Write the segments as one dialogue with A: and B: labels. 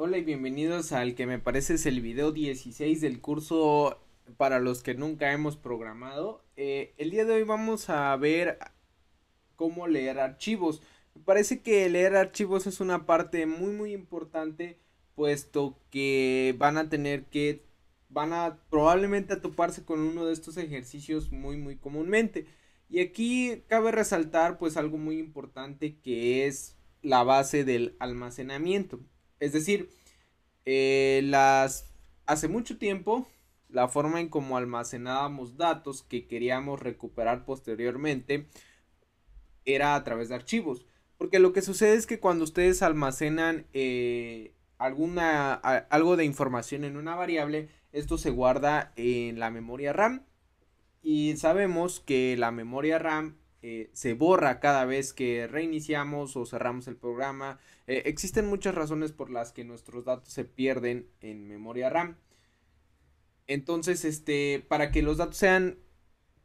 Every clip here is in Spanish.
A: hola y bienvenidos al que me parece es el video 16 del curso para los que nunca hemos programado. Eh, el día de hoy vamos a ver cómo leer archivos. Me parece que leer archivos es una parte muy muy importante puesto que van a tener que, van a probablemente a toparse con uno de estos ejercicios muy muy comúnmente. Y aquí cabe resaltar pues algo muy importante que es la base del almacenamiento. Es decir, eh, las, hace mucho tiempo la forma en cómo almacenábamos datos que queríamos recuperar posteriormente era a través de archivos. Porque lo que sucede es que cuando ustedes almacenan eh, alguna, algo de información en una variable, esto se guarda en la memoria RAM. Y sabemos que la memoria RAM eh, se borra cada vez que reiniciamos o cerramos el programa. Eh, existen muchas razones por las que nuestros datos se pierden en memoria RAM. Entonces, este, para que los datos sean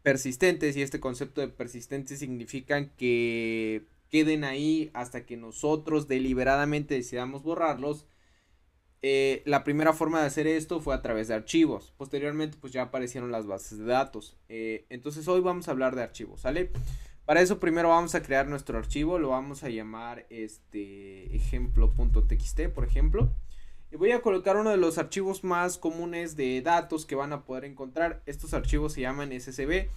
A: persistentes, y este concepto de persistente significa que queden ahí hasta que nosotros deliberadamente decidamos borrarlos, eh, la primera forma de hacer esto fue a través de archivos. Posteriormente, pues ya aparecieron las bases de datos. Eh, entonces, hoy vamos a hablar de archivos, ¿sale? Para eso primero vamos a crear nuestro archivo, lo vamos a llamar este ejemplo.txt, por ejemplo. Y voy a colocar uno de los archivos más comunes de datos que van a poder encontrar. Estos archivos se llaman SSB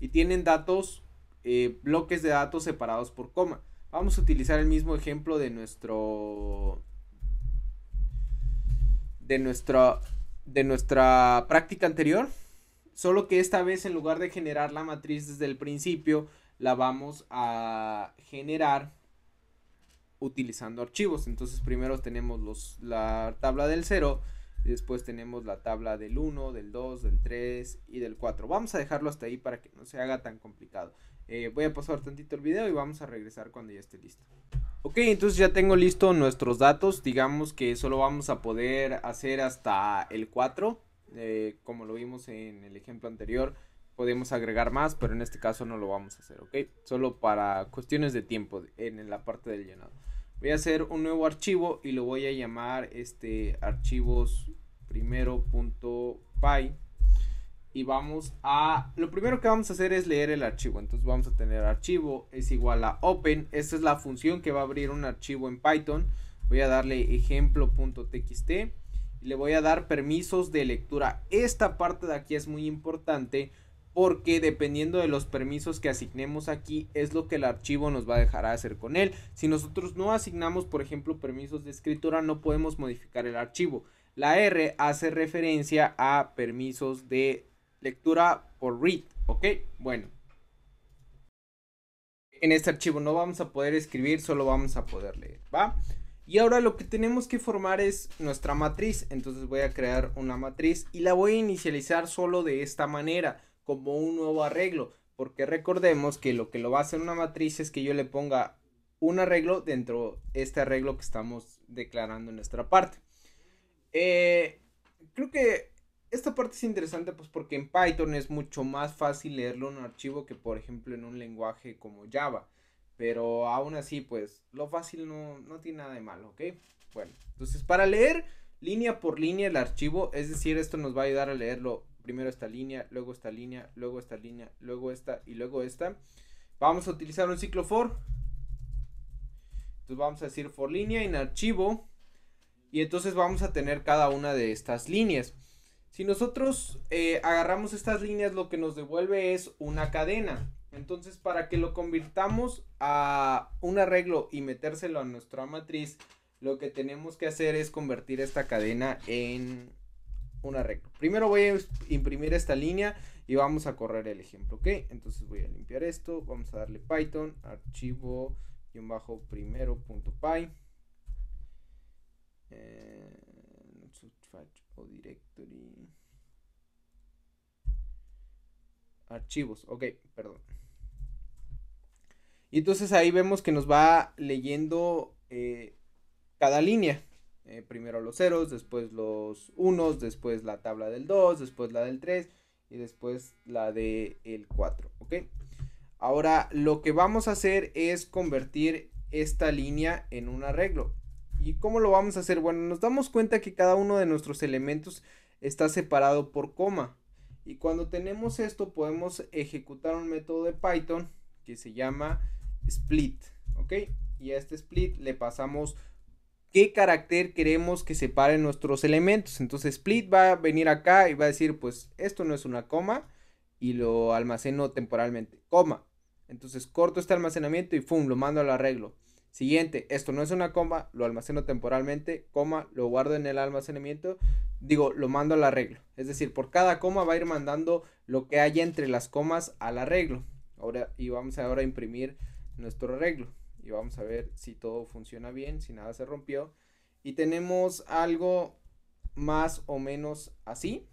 A: y tienen datos, eh, bloques de datos separados por coma. Vamos a utilizar el mismo ejemplo de nuestro de nuestra, de nuestra práctica anterior, solo que esta vez en lugar de generar la matriz desde el principio, la vamos a generar utilizando archivos. Entonces primero tenemos los, la tabla del 0, después tenemos la tabla del 1, del 2, del 3 y del 4. Vamos a dejarlo hasta ahí para que no se haga tan complicado. Eh, voy a pasar tantito el video y vamos a regresar cuando ya esté listo. Ok, entonces ya tengo listo nuestros datos. Digamos que solo vamos a poder hacer hasta el 4. Eh, como lo vimos en el ejemplo anterior, podemos agregar más, pero en este caso no lo vamos a hacer, ¿ok? Solo para cuestiones de tiempo en la parte del llenado. Voy a hacer un nuevo archivo y lo voy a llamar este archivos primero.py y vamos a... Lo primero que vamos a hacer es leer el archivo. Entonces vamos a tener archivo es igual a open. Esta es la función que va a abrir un archivo en Python. Voy a darle ejemplo.txt y le voy a dar permisos de lectura. Esta parte de aquí es muy importante porque dependiendo de los permisos que asignemos aquí es lo que el archivo nos va a dejar hacer con él. Si nosotros no asignamos, por ejemplo, permisos de escritura, no podemos modificar el archivo. La R hace referencia a permisos de lectura por read, ¿ok? Bueno. En este archivo no vamos a poder escribir, solo vamos a poder leer, ¿va? Y ahora lo que tenemos que formar es nuestra matriz, entonces voy a crear una matriz y la voy a inicializar solo de esta manera, como un nuevo arreglo, porque recordemos que lo que lo va a hacer una matriz es que yo le ponga un arreglo dentro de este arreglo que estamos declarando en nuestra parte. Eh, creo que esta parte es interesante pues porque en Python es mucho más fácil leerlo en un archivo que por ejemplo en un lenguaje como Java. Pero aún así pues lo fácil no, no tiene nada de malo, ¿ok? Bueno, entonces para leer línea por línea el archivo, es decir, esto nos va a ayudar a leerlo primero esta línea, luego esta línea, luego esta línea, luego esta y luego esta. Vamos a utilizar un ciclo for. Entonces vamos a decir for línea en archivo y entonces vamos a tener cada una de estas líneas. Si nosotros eh, agarramos estas líneas, lo que nos devuelve es una cadena. Entonces, para que lo convirtamos a un arreglo y metérselo a nuestra matriz, lo que tenemos que hacer es convertir esta cadena en un arreglo. Primero voy a imprimir esta línea y vamos a correr el ejemplo, ¿ok? Entonces voy a limpiar esto, vamos a darle Python, archivo, y eh, o directory. Archivos, ok, perdón. Y entonces ahí vemos que nos va leyendo eh, cada línea. Eh, primero los ceros, después los unos, después la tabla del 2, después la del 3 y después la del el 4, ¿ok? Ahora lo que vamos a hacer es convertir esta línea en un arreglo. ¿Y cómo lo vamos a hacer? Bueno, nos damos cuenta que cada uno de nuestros elementos está separado por coma. Y cuando tenemos esto podemos ejecutar un método de Python que se llama split. ¿Ok? Y a este split le pasamos qué carácter queremos que separe nuestros elementos. Entonces split va a venir acá y va a decir pues esto no es una coma y lo almaceno temporalmente. Coma. Entonces corto este almacenamiento y ¡fum! lo mando al arreglo. Siguiente, esto no es una coma, lo almaceno temporalmente, coma, lo guardo en el almacenamiento, digo, lo mando al arreglo. Es decir, por cada coma va a ir mandando lo que haya entre las comas al arreglo. Ahora, y vamos ahora a imprimir nuestro arreglo. Y vamos a ver si todo funciona bien, si nada se rompió. Y tenemos algo más o menos así.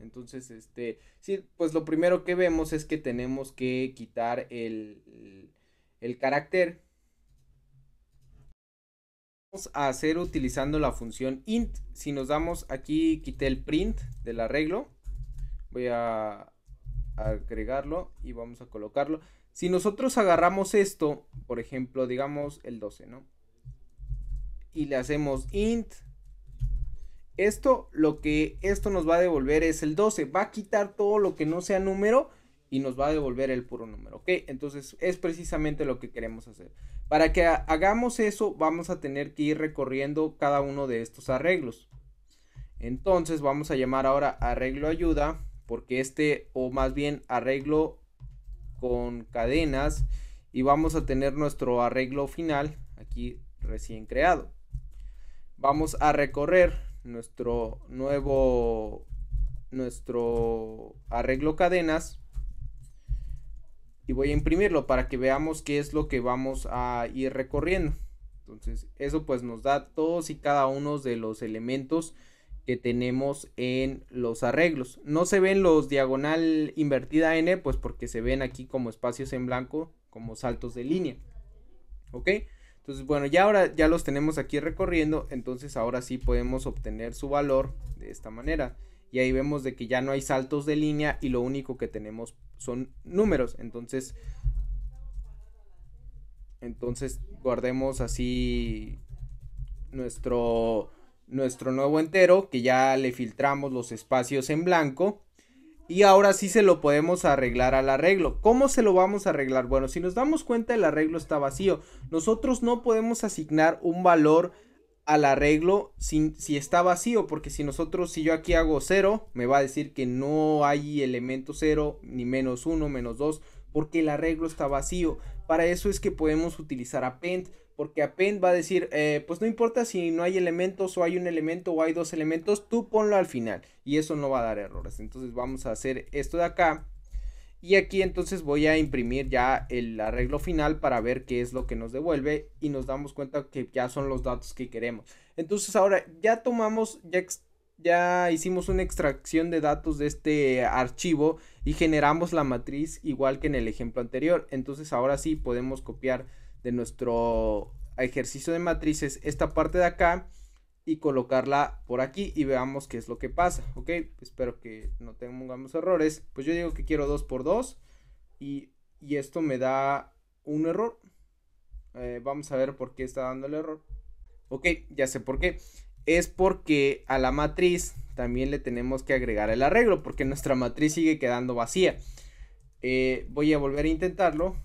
A: Entonces, este, sí, pues lo primero que vemos es que tenemos que quitar el, el, el carácter a hacer utilizando la función int. Si nos damos aquí, quité el print del arreglo. Voy a agregarlo y vamos a colocarlo. Si nosotros agarramos esto, por ejemplo, digamos el 12, ¿no? Y le hacemos int. Esto, lo que esto nos va a devolver es el 12. Va a quitar todo lo que no sea número y nos va a devolver el puro número, ¿ok? Entonces es precisamente lo que queremos hacer. Para que hagamos eso vamos a tener que ir recorriendo cada uno de estos arreglos. Entonces vamos a llamar ahora arreglo ayuda porque este o más bien arreglo con cadenas y vamos a tener nuestro arreglo final aquí recién creado. Vamos a recorrer nuestro nuevo nuestro arreglo cadenas y voy a imprimirlo para que veamos qué es lo que vamos a ir recorriendo. Entonces, eso pues nos da todos y cada uno de los elementos que tenemos en los arreglos. No se ven los diagonal invertida n, pues porque se ven aquí como espacios en blanco, como saltos de línea. ¿Ok? Entonces, bueno, ya ahora ya los tenemos aquí recorriendo, entonces ahora sí podemos obtener su valor de esta manera. Y ahí vemos de que ya no hay saltos de línea y lo único que tenemos son números. Entonces, entonces guardemos así nuestro, nuestro nuevo entero, que ya le filtramos los espacios en blanco. Y ahora sí se lo podemos arreglar al arreglo. ¿Cómo se lo vamos a arreglar? Bueno, si nos damos cuenta el arreglo está vacío. Nosotros no podemos asignar un valor al arreglo si, si, está vacío, porque si nosotros, si yo aquí hago 0, me va a decir que no hay elemento 0, ni menos 1, menos 2, porque el arreglo está vacío. Para eso es que podemos utilizar append, porque append va a decir, eh, pues no importa si no hay elementos o hay un elemento o hay dos elementos, tú ponlo al final y eso no va a dar errores. Entonces vamos a hacer esto de acá y aquí entonces voy a imprimir ya el arreglo final para ver qué es lo que nos devuelve y nos damos cuenta que ya son los datos que queremos. Entonces ahora ya tomamos, ya, hicimos una extracción de datos de este archivo y generamos la matriz igual que en el ejemplo anterior. Entonces ahora sí podemos copiar de nuestro ejercicio de matrices esta parte de acá y colocarla por aquí y veamos qué es lo que pasa, ok, espero que no tengamos errores, pues yo digo que quiero 2 por 2 y, esto me da un error, eh, vamos a ver por qué está dando el error, ok, ya sé por qué, es porque a la matriz también le tenemos que agregar el arreglo porque nuestra matriz sigue quedando vacía, eh, voy a volver a intentarlo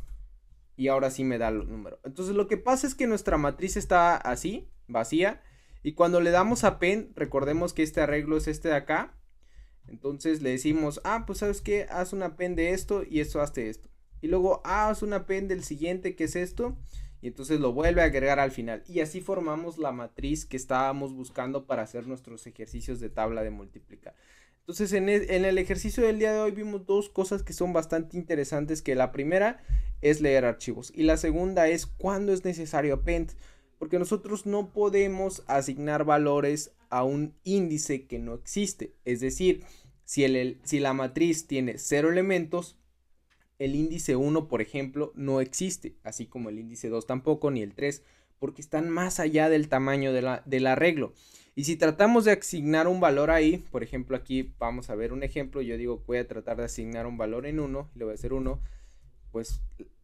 A: y ahora sí me da el número, entonces lo que pasa es que nuestra matriz está así, vacía, y cuando le damos a pen, recordemos que este arreglo es este de acá. Entonces le decimos, ah, pues sabes que, haz una pen de esto y esto hazte esto. Y luego, ah, haz una pen del siguiente que es esto. Y entonces lo vuelve a agregar al final. Y así formamos la matriz que estábamos buscando para hacer nuestros ejercicios de tabla de multiplicar. Entonces en e, el, ejercicio del día de hoy vimos dos cosas que son bastante interesantes. Que la primera es leer archivos. Y la segunda es cuándo es necesario append porque nosotros no podemos asignar valores a un índice que no existe. Es decir, si, la matriz tiene cero elementos, el índice 1, por ejemplo, no existe, así como el índice 2 tampoco, ni el 3, porque están más allá del tamaño del arreglo. Y si tratamos de asignar un valor ahí, por ejemplo, aquí vamos a ver un ejemplo, yo digo voy a tratar de asignar un valor en 1, le voy a hacer 1, pues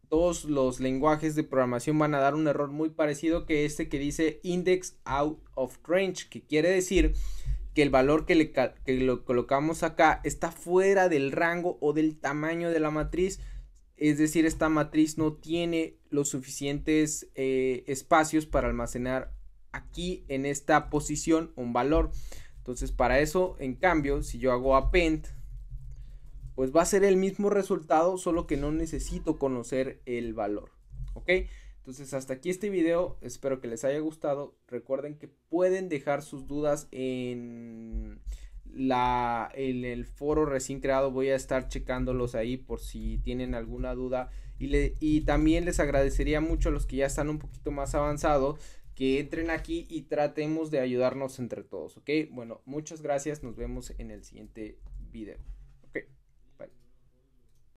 A: todos los lenguajes de programación van a dar un error muy parecido que este que dice index out of range, que quiere decir que el valor que, le, lo colocamos acá está fuera del rango o del tamaño de la matriz. Es decir, esta matriz no tiene los suficientes eh, espacios para almacenar aquí en esta posición un valor. Entonces, para eso, en cambio, si yo hago append pues va a ser el mismo resultado, solo que no necesito conocer el valor, ¿ok? Entonces hasta aquí este video, espero que les haya gustado, recuerden que pueden dejar sus dudas en, el foro recién creado, voy a estar checándolos ahí por si tienen alguna duda y, y también les agradecería mucho a los que ya están un poquito más avanzados que entren aquí y tratemos de ayudarnos entre todos, ¿ok? Bueno, muchas gracias, nos vemos en el siguiente video.